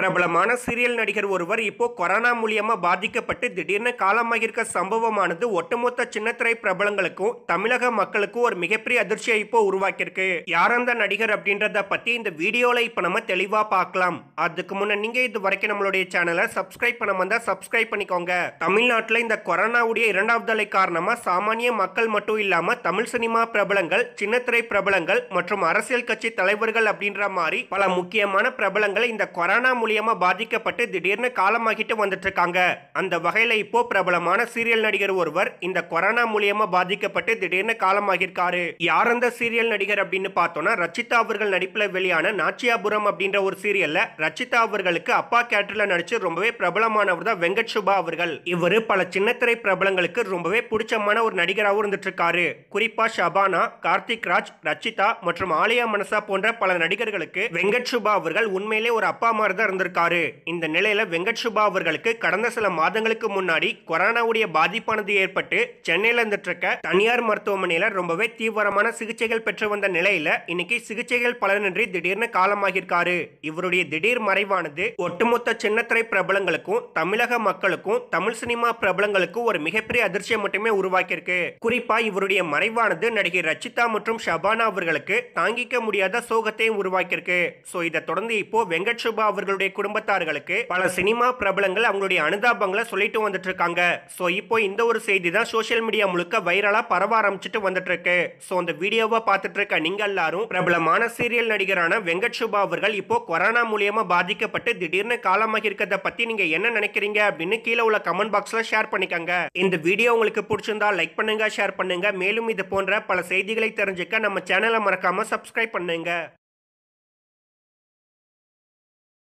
பிரபலமான சீரியல் நடிகர் ஒருவர் இப்போ கொரோனா மூலியமா பாதிக்கப்பட்டு திடீர்னு காலமாகியிருக்க சம்பவமானது ஒட்டுமொத்த சின்னத்திரை பிரபலங்களுக்கும் தமிழக மக்களுக்கும் ஒரு மிகப்பெரிய அதிர்ச்சியை இப்போ உருவாக்கியிருக்கு யார் அந்த நடிகர் அப்படின்றத பத்தி இந்த வீடியோல இப்ப நம்ம தெளிவா பார்க்கலாம் அதுக்கு முன்ன நீங்க இது வரைக்கும் நம்மளுடைய சேனலை சப்ஸ்கிரைப் பண்ண வந்தா சப்ஸ்கிரைப் பண்ணிக்கோங்க தமிழ்நாட்டில் இந்த கொரோனாவுடைய இரண்டாவது அலை காரணமா சாமானிய மக்கள் மட்டும் இல்லாம தமிழ் சினிமா பிரபலங்கள் சின்னத்திரை பிரபலங்கள் மற்றும் அரசியல் கட்சி தலைவர்கள் அப்படின்ற மாதிரி பல முக்கியமான பிரபலங்களை இந்த கொரோனா மூலியமாக பாதிக்கப்பட்டு திடீர்னு காலமாகிட்டு வந்துட்டு இருக்காங்க அந்த வகையில் இப்போ பிரபலமான சீரியல் நடிகர் ஒருவர் இந்த கொரோனா மூலியமாக பாதிக்கப்பட்டு திடீர்னு காலமாகிருக்காரு யார் அந்த சீரியல் நடிகர் அப்படின்னு பார்த்தோம்னா ரச்சிதா அவர்கள் நடிப்பில் வெளியான நாச்சியாபுரம் அப்படின்ற ஒரு சீரியல்ல ரச்சிதா அவர்களுக்கு அப்பா கேட்டரில் நடிச்சு ரொம்பவே பிரபலமானவர் தான் வெங்கட் சுபா அவர்கள் இவர் பல சின்னத்திரை பிரபலங்களுக்கு ரொம்பவே பிடிச்சமான ஒரு நடிகராகவும் இருந்துட்டு இருக்காரு குறிப்பா ஷபானா கார்த்திக் ராஜ் ரச்சிதா மற்றும் ஆலியா மனசா போன்ற பல நடிகர்களுக்கு வெங்கட் சுபா அவர்கள் உண்மையிலே ஒரு அப்பா மாதிரி தான் இருந்திருக்காரு இந்த நிலையில வெங்கட் சுபா அவர்களுக்கு கடந்த சில மாதங்களுக்கு முன்னாடி கொரோனாவுடைய பாதிப்பானது ஏற்பட்டு சென்னையில இருந்துட்டு தனியார் மருத்துவமனையில ரொம்பவே தீவிரமான சிகிச்சைகள் பெற்று வந்த நிலையில இன்னைக்கு சிகிச்சைகள் பலனின்றி திடீர்னு காலமாகியிருக்காரு இவருடைய திடீர் மறைவானது ஒட்டுமொத்த சின்னத்திரை பிரபலங்களுக்கும் தமிழக மக்களுக்கும் தமிழ் சினிமா பிரபலங்களுக்கும் ஒரு மிகப்பெரிய அதிர்ச்சியை மட்டுமே உருவாக்கியிருக்கு குறிப்பா இவருடைய மறைவானது நடிகை ரச்சிதா மற்றும் ஷபானா அவர்களுக்கு தாங்கிக்க முடியாத சோகத்தையும் உருவாக்கியிருக்கு ஸோ இதை தொடர்ந்து இப்போ வெங்கட் சுபா அவர்களுடைய அவங்களுடைய குடும்பத்தார்களுக்கு பல சினிமா பிரபலங்கள் அவங்களுடைய அனுதாபங்களை சொல்லிட்டு வந்துட்டு இருக்காங்க ஸோ இப்போ இந்த ஒரு செய்தி தான் சோசியல் மீடியா முழுக்க வைரலாக பரவ ஆரம்பிச்சுட்டு வந்துட்டு இருக்கு ஸோ அந்த வீடியோவை பார்த்துட்டு இருக்க நீங்க எல்லாரும் பிரபலமான சீரியல் நடிகரான வெங்கட் சுபா அவர்கள் இப்போ கொரோனா மூலியமா பாதிக்கப்பட்டு திடீர்னு காலமாக இருக்கிறத பத்தி நீங்க என்ன நினைக்கிறீங்க அப்படின்னு கீழே உள்ள கமெண்ட் பாக்ஸ்ல ஷேர் பண்ணிக்கங்க இந்த வீடியோ உங்களுக்கு பிடிச்சிருந்தா லைக் பண்ணுங்க ஷேர் பண்ணுங்க மேலும் இது போன்ற பல செய்திகளை தெரிஞ்சுக்க நம்ம சேனலை மறக்காம சப்ஸ்கிரைப் பண்ணுங்க